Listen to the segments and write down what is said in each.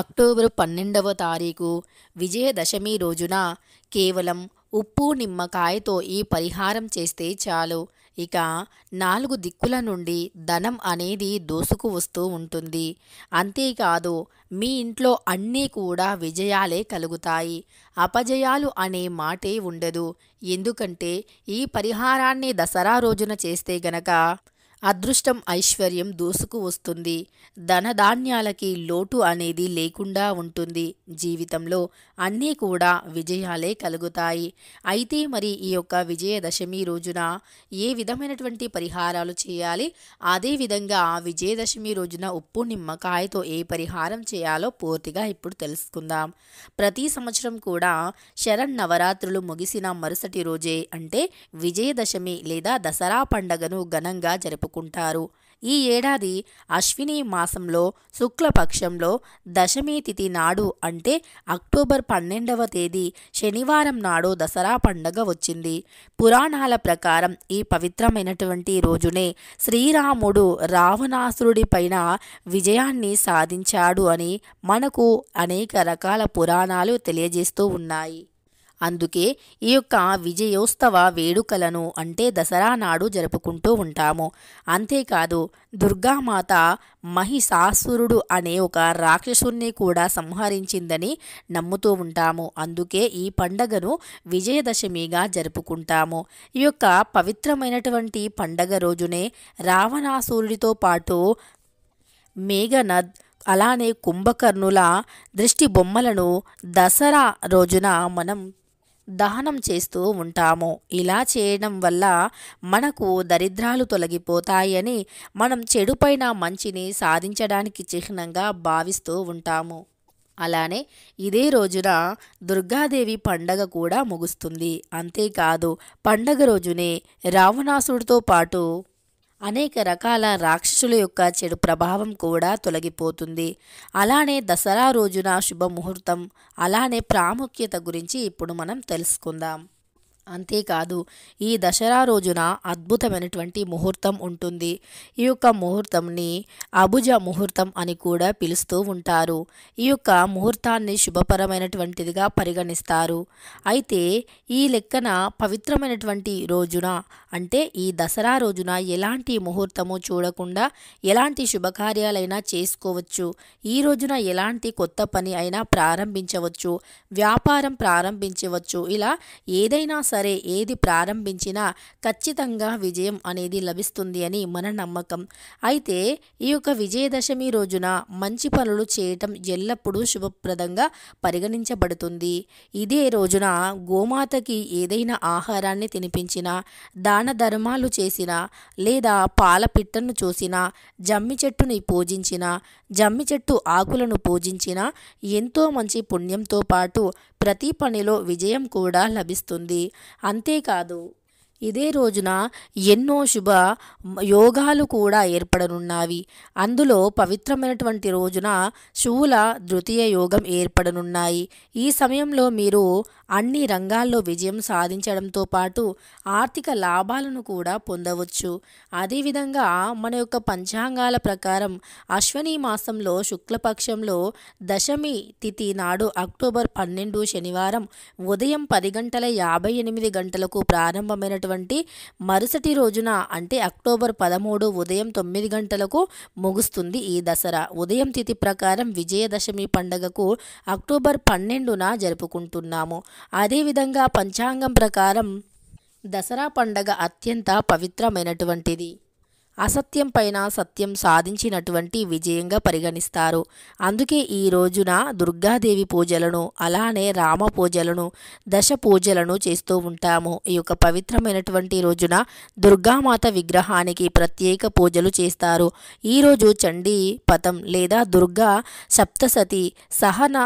October పన్నెండవ తారీఖు విజయదశమి రోజున కేవలం ఉప్పు నిమ్మకాయతో ఈ పరిహారం చేస్తే చాలు ఇక నాలుగు దిక్కుల నుండి ధనం అనేది దోసుకు వస్తూ ఉంటుంది అంతేకాదు మీ ఇంట్లో అన్నీ కూడా విజయాలే కలుగుతాయి అపజయాలు అనే మాటే ఉండదు ఎందుకంటే ఈ పరిహారాన్ని దసరా రోజున చేస్తే గనక అదృష్టం ఐశ్వర్యం దూసుకు వస్తుంది ధనధాన్యాలకి లోటు అనేది లేకుండా ఉంటుంది జీవితంలో అన్నీ కూడా విజయాలే కలుగుతాయి అయితే మరి ఈ యొక్క విజయదశమి రోజున ఏ విధమైనటువంటి పరిహారాలు చేయాలి అదేవిధంగా విజయదశమి రోజున ఉప్పు నిమ్మకాయతో ఏ పరిహారం చేయాలో పూర్తిగా ఇప్పుడు తెలుసుకుందాం ప్రతి సంవత్సరం కూడా శరణ్ నవరాత్రులు ముగిసిన మరుసటి రోజే అంటే విజయదశమి లేదా దసరా పండగను ఘనంగా జరుపుకుంటారు ఈ ఏడాది అశ్విని మాసంలో శుక్లపక్షంలో దశమి తిథి నాడు అంటే అక్టోబర్ పన్నెండవ తేదీ శనివారం నాడు దసరా పండగ వచ్చింది పురాణాల ప్రకారం ఈ పవిత్రమైనటువంటి రోజునే శ్రీరాముడు రావణాసురుడిపైన విజయాన్ని సాధించాడు అని మనకు అనేక రకాల పురాణాలు తెలియజేస్తూ ఉన్నాయి అందుకే ఈ యొక్క విజయోత్సవ వేడుకలను అంటే దసరా నాడు జరుపుకుంటూ ఉంటాము అంతేకాదు దుర్గామాత మహిషాసురుడు అనే ఒక రాక్షసుణ్ణి కూడా సంహరించిందని నమ్ముతూ ఉంటాము అందుకే ఈ పండగను విజయదశమిగా జరుపుకుంటాము ఈ యొక్క పవిత్రమైనటువంటి పండగ రోజునే రావణాసురుడితో పాటు మేఘనద్ అలానే కుంభకర్ణుల దృష్టి బొమ్మలను దసరా రోజున మనం దహనం చేస్తూ ఉంటాము ఇలా చేయడం వల్ల మనకు దరిద్రాలు తొలగిపోతాయని మనం చెడుపైన మంచిని సాధించడానికి చిహ్నంగా భావిస్తూ ఉంటాము అలానే ఇదే రోజున దుర్గాదేవి పండగ కూడా ముగుస్తుంది అంతేకాదు పండగ రోజునే రావణాసుడితో పాటు అనేక రకాల రాక్షసుల యొక్క చెడు ప్రభావం కూడా తొలగిపోతుంది అలానే దసరా రోజున శుభముహూర్తం అలానే ప్రాముఖ్యత గురించి ఇప్పుడు మనం తెలుసుకుందాం అంతేకాదు ఈ దసరా రోజున అద్భుతమైనటువంటి ముహూర్తం ఉంటుంది ఈ యొక్క ముహూర్తంని అభుజ ముహూర్తం అని కూడా పిలుస్తూ ఉంటారు ఈ యొక్క ముహూర్తాన్ని శుభపరమైనటువంటిదిగా పరిగణిస్తారు అయితే ఈ లెక్కన పవిత్రమైనటువంటి రోజున అంటే ఈ దసరా రోజున ఎలాంటి ముహూర్తము చూడకుండా ఎలాంటి శుభకార్యాలైనా చేసుకోవచ్చు ఈ రోజున ఎలాంటి కొత్త పని అయినా ప్రారంభించవచ్చు వ్యాపారం ప్రారంభించవచ్చు ఇలా ఏదైనా సరే సరే ఏది ప్రారంభించినా ఖచ్చితంగా విజయం అనేది లభిస్తుంది అని మన నమ్మకం అయితే ఈ యొక్క విజయదశమి రోజున మంచి పనులు చేయటం ఎల్లప్పుడూ శుభప్రదంగా పరిగణించబడుతుంది ఇదే రోజున గోమాతకి ఏదైనా ఆహారాన్ని తినిపించినా దాన ధర్మాలు చేసినా లేదా పాల పిట్టను చూసినా జమ్మి చెట్టుని పూజించినా జమ్మి చెట్టు ఆకులను పూజించినా ఎంతో మంచి పుణ్యంతో పాటు ప్రతి పనిలో విజయం కూడా లభిస్తుంది అంతేకాదు ఇదే రోజున ఎన్నో శుభ యోగాలు కూడా ఏర్పడనున్నవి అందులో పవిత్రమైనటువంటి రోజున శూల ద్వితీయ యోగం ఏర్పడనున్నాయి ఈ సమయంలో మీరు అన్ని రంగాల్లో విజయం సాధించడంతో పాటు ఆర్థిక లాభాలను కూడా పొందవచ్చు అదేవిధంగా మన యొక్క పంచాంగాల ప్రకారం అశ్వని మాసంలో శుక్లపక్షంలో దశమి తిథి నాడు అక్టోబర్ పన్నెండు శనివారం ఉదయం పది గంటల యాభై ఎనిమిది గంటలకు ప్రారంభమైనటువంటి అనేటువంటి మరుసటి రోజున అంటే అక్టోబర్ పదమూడు ఉదయం తొమ్మిది గంటలకు ముగుస్తుంది ఈ దసరా ఉదయం తిథి ప్రకారం విజయదశమి పండగకు అక్టోబర్ పన్నెండున జరుపుకుంటున్నాము అదేవిధంగా పంచాంగం ప్రకారం దసరా పండగ అత్యంత పవిత్రమైనటువంటిది అసత్యం పైన సత్యం సాధించినటువంటి విజయంగా పరిగణిస్తారు అందుకే ఈ రోజున దుర్గాదేవి పూజలను అలానే రామ పూజలను దశ పూజలను చేస్తూ ఉంటాము ఈ యొక్క పవిత్రమైనటువంటి రోజున దుర్గామాత విగ్రహానికి ప్రత్యేక పూజలు చేస్తారు ఈరోజు చండీ పతం లేదా దుర్గా సప్తసతి సహన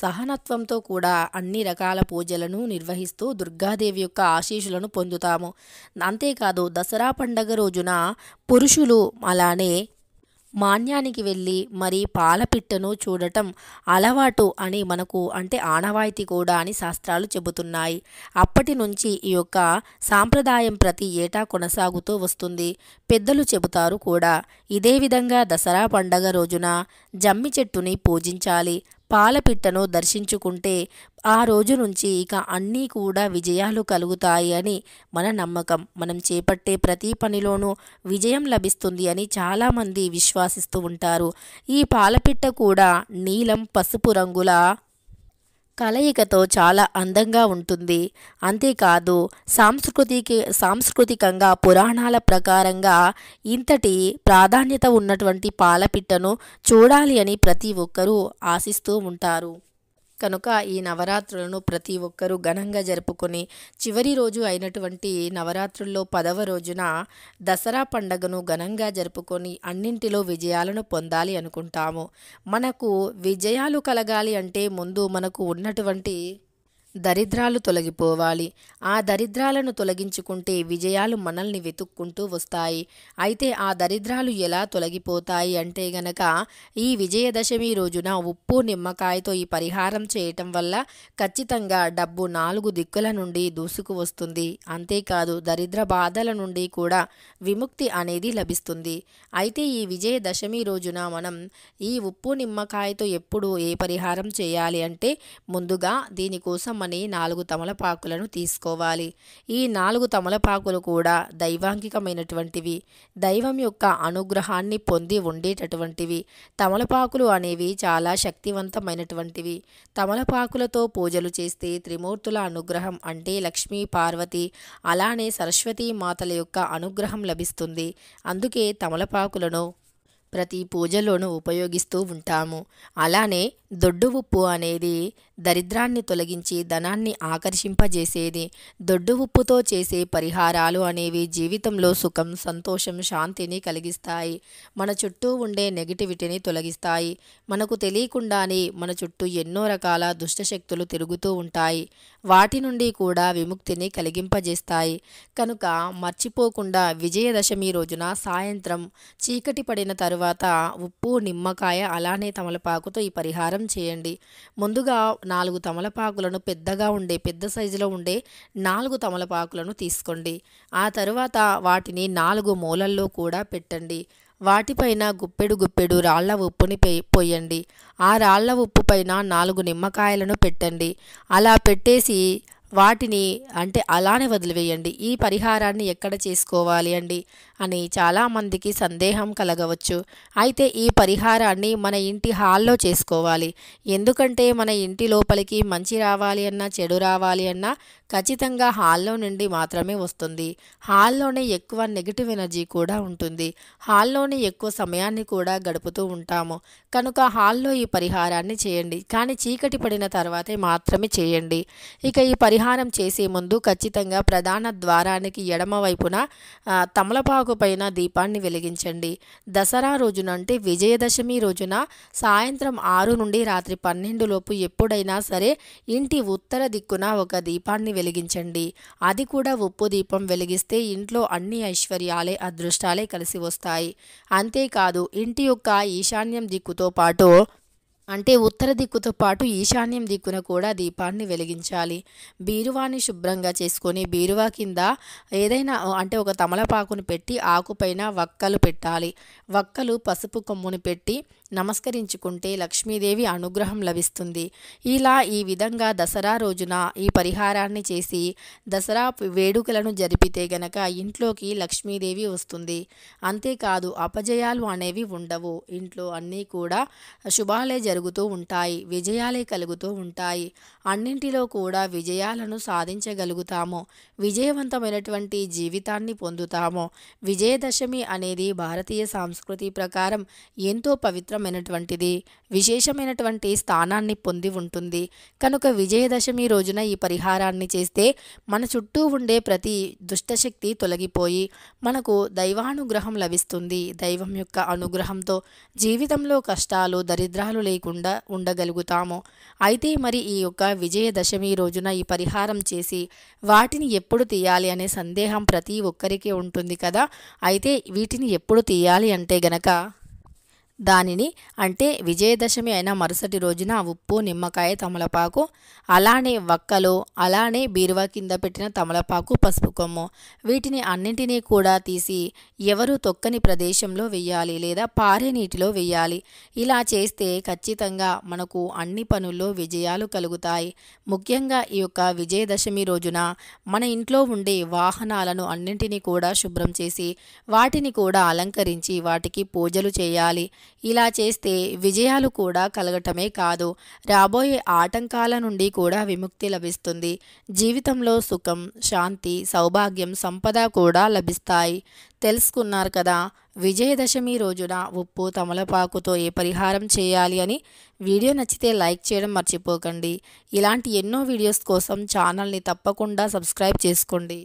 సహనత్వంతో కూడా అన్ని రకాల పూజలను నిర్వహిస్తూ దుర్గాదేవి యొక్క ఆశీషులను పొందుతాము అంతేకాదు దసరా పండగ రోజున పురుషులు అలానే మాన్యానికి వెళ్ళి మరి పాలపిట్టను చూడటం అలవాటు అని మనకు అంటే ఆనవాయితీ కూడా అని శాస్త్రాలు చెబుతున్నాయి అప్పటి నుంచి ఈ యొక్క సాంప్రదాయం ప్రతి ఏటా కొనసాగుతూ వస్తుంది పెద్దలు చెబుతారు కూడా ఇదే విధంగా దసరా పండగ రోజున జమ్మి చెట్టుని పూజించాలి పాలపిట్టను దర్శించుకుంటే ఆ రోజు నుంచి ఇక అన్నీ కూడా విజయాలు కలుగుతాయి అని మన నమ్మకం మనం చేపట్టే ప్రతి పనిలోనూ విజయం లభిస్తుంది అని చాలామంది విశ్వాసిస్తూ ఉంటారు ఈ పాలపిట్ట కూడా నీలం పసుపు రంగుల కలయికతో చాలా అందంగా ఉంటుంది అంతేకాదు సాంస్కృతిక సాంస్కృతికంగా పురాణాల ప్రకారంగా ఇంతటి ప్రాధాన్యత ఉన్నటువంటి పాలపిట్టను చూడాలి అని ప్రతి ఒక్కరూ ఆశిస్తూ ఉంటారు కనుక ఈ నవరాత్రులను ప్రతి ఒక్కరూ ఘనంగా జరుపుకొని చివరి రోజు అయినటువంటి నవరాత్రుల్లో పదవ రోజున దసరా పండగను ఘనంగా జరుపుకొని అన్నింటిలో విజయాలను పొందాలి అనుకుంటాము మనకు విజయాలు కలగాలి అంటే ముందు మనకు ఉన్నటువంటి దరిద్రాలు తొలగిపోవాలి ఆ దరిద్రాలను తొలగించుకుంటే విజయాలు మనల్ని వెతుక్కుంటూ వస్తాయి అయితే ఆ దరిద్రాలు ఎలా తొలగిపోతాయి అంటే గనక ఈ విజయదశమి రోజున ఉప్పు నిమ్మకాయతో ఈ పరిహారం చేయటం వల్ల ఖచ్చితంగా డబ్బు నాలుగు దిక్కుల నుండి దూసుకు వస్తుంది అంతేకాదు దరిద్ర బాధల నుండి కూడా విముక్తి అనేది లభిస్తుంది అయితే ఈ విజయదశమి రోజున మనం ఈ ఉప్పు నిమ్మకాయతో ఎప్పుడు ఏ పరిహారం చేయాలి అంటే ముందుగా దీనికోసం అని నాలుగు తమలపాకులను తీసుకోవాలి ఈ నాలుగు తమలపాకులు కూడా దైవాంగికమైనటువంటివి దైవం యొక్క అనుగ్రహాన్ని పొంది ఉండేటటువంటివి తమలపాకులు అనేవి చాలా శక్తివంతమైనటువంటివి తమలపాకులతో పూజలు చేస్తే త్రిమూర్తుల అనుగ్రహం అంటే లక్ష్మీ పార్వతి అలానే సరస్వతీ మాతల యొక్క అనుగ్రహం లభిస్తుంది అందుకే తమలపాకులను ప్రతి పూజలోనూ ఉపయోగిస్తూ ఉంటాము అలానే దొడ్డు ఉప్పు అనేది దరిద్రాన్ని తొలగించి ధనాన్ని ఆకర్షింపజేసేది దొడ్డు ఉప్పుతో చేసే పరిహారాలు అనేవి జీవితంలో సుఖం సంతోషం శాంతిని కలిగిస్తాయి మన చుట్టూ ఉండే నెగిటివిటీని తొలగిస్తాయి మనకు తెలియకుండానే మన చుట్టూ ఎన్నో రకాల దుష్టశక్తులు తిరుగుతూ ఉంటాయి వాటి నుండి కూడా విముక్తిని కలిగింపజేస్తాయి కనుక మర్చిపోకుండా విజయదశమి రోజున సాయంత్రం చీకటి పడిన తరువాత ఉప్పు నిమ్మకాయ అలానే తమలపాకుతో ఈ పరిహారం చేయండి ముందుగా నాలుగు తమలపాకులను పెద్దగా ఉండే పెద్ద సైజులో ఉండే నాలుగు తమలపాకులను తీసుకోండి ఆ తరువాత వాటిని నాలుగు మూలల్లో కూడా పెట్టండి వాటిపైన గుప్పెడు గుప్పెడు రాళ్ల ఉప్పుని పోయండి ఆ రాళ్ల ఉప్పు పైన నాలుగు నిమ్మకాయలను పెట్టండి అలా పెట్టేసి వాటిని అంటే అలానే వదిలివేయండి ఈ పరిహారాన్ని ఎక్కడ చేసుకోవాలి అండి అని చాలామందికి సందేహం కలగవచ్చు అయితే ఈ పరిహారాన్ని మన ఇంటి హాల్లో చేసుకోవాలి ఎందుకంటే మన ఇంటి లోపలికి మంచి రావాలి అన్నా చెడు రావాలి అన్నా ఖచ్చితంగా హాల్లో నుండి మాత్రమే వస్తుంది హాల్లోనే ఎక్కువ నెగిటివ్ ఎనర్జీ కూడా ఉంటుంది హాల్లోనే ఎక్కువ సమయాన్ని కూడా గడుపుతూ ఉంటాము కనుక హాల్లో ఈ పరిహారాన్ని చేయండి కానీ చీకటి పడిన తర్వాతే మాత్రమే చేయండి ఇక ఈ పరిహారం చేసే ముందు ఖచ్చితంగా ప్రధాన ద్వారానికి ఎడమ వైపున తమలపాకు పైన దీపాన్ని వెలిగించండి దసరా రోజున అంటే విజయదశమి రోజున సాయంత్రం ఆరు నుండి రాత్రి పన్నెండు లోపు ఎప్పుడైనా సరే ఇంటి ఉత్తర దిక్కున ఒక దీపాన్ని వెలిగించండి అది కూడా ఉప్పు దీపం వెలిగిస్తే ఇంట్లో అన్ని ఐశ్వర్యాలే అదృష్టాలే కలిసి వస్తాయి అంతేకాదు ఇంటి యొక్క ఈశాన్యం దిక్కుతో పాటు అంటే ఉత్తర దిక్కుతో పాటు ఈశాన్యం దిక్కున కూడా దీపాన్ని వెలిగించాలి బీరువాని శుభ్రంగా చేసుకొని బీరువా కింద ఏదైనా అంటే ఒక తమలపాకును పెట్టి ఆకుపైన వక్కలు పెట్టాలి వక్కలు పసుపు కొమ్మును పెట్టి నమస్కరించుకుంటే లక్ష్మీదేవి అనుగ్రహం లభిస్తుంది ఇలా ఈ విధంగా దసరా రోజున ఈ పరిహారాన్ని చేసి దసరా వేడుకలను జరిపితే గనక ఇంట్లోకి లక్ష్మీదేవి వస్తుంది అంతేకాదు అపజయాలు అనేవి ఉండవు ఇంట్లో అన్నీ కూడా శుభాలే జరుగుతూ ఉంటాయి విజయాలే కలుగుతూ ఉంటాయి అన్నింటిలో కూడా విజయాలను సాధించగలుగుతాము విజయవంతమైనటువంటి జీవితాన్ని పొందుతాము విజయదశమి అనేది భారతీయ సంస్కృతి ప్రకారం ఎంతో పవిత్ర విశేషమైనటువంటిది విశేషమైనటువంటి స్థానాన్ని పొంది ఉంటుంది కనుక విజయదశమి రోజున ఈ పరిహారాన్ని చేస్తే మన చుట్టూ ఉండే ప్రతి దుష్టశక్తి తొలగిపోయి మనకు దైవానుగ్రహం లభిస్తుంది దైవం యొక్క అనుగ్రహంతో జీవితంలో కష్టాలు దరిద్రాలు లేకుండా ఉండగలుగుతాము అయితే మరి ఈ యొక్క విజయదశమి రోజున ఈ పరిహారం చేసి వాటిని ఎప్పుడు తీయాలి అనే సందేహం ప్రతి ఒక్కరికి ఉంటుంది కదా అయితే వీటిని ఎప్పుడు తీయాలి అంటే గనక దానిని అంటే విజయదశమి అయిన మరుసటి రోజున ఉప్పు నిమ్మకాయ తమలపాకు అలానే వక్కలు అలానే బీరువా కింద పెట్టిన తమలపాకు పసుపు కొమ్ము వీటిని అన్నింటినీ కూడా తీసి ఎవరు తొక్కని ప్రదేశంలో వెయ్యాలి లేదా పారే నీటిలో వెయ్యాలి ఇలా చేస్తే ఖచ్చితంగా మనకు అన్ని పనుల్లో విజయాలు కలుగుతాయి ముఖ్యంగా ఈ యొక్క విజయదశమి రోజున మన ఇంట్లో ఉండే వాహనాలను అన్నింటినీ కూడా శుభ్రం చేసి వాటిని కూడా అలంకరించి వాటికి పూజలు చేయాలి ఇలా చేస్తే విజయాలు కూడా కలగటమే కాదు రాబోయే ఆటంకాల నుండి కూడా విముక్తి లభిస్తుంది జీవితంలో సుఖం శాంతి సౌభాగ్యం సంపద కూడా లభిస్తాయి తెలుసుకున్నారు కదా విజయదశమి రోజున ఉప్పు తమలపాకుతో ఏ పరిహారం చేయాలి అని వీడియో నచ్చితే లైక్ చేయడం మర్చిపోకండి ఇలాంటి ఎన్నో వీడియోస్ కోసం ఛానల్ని తప్పకుండా సబ్స్క్రైబ్ చేసుకోండి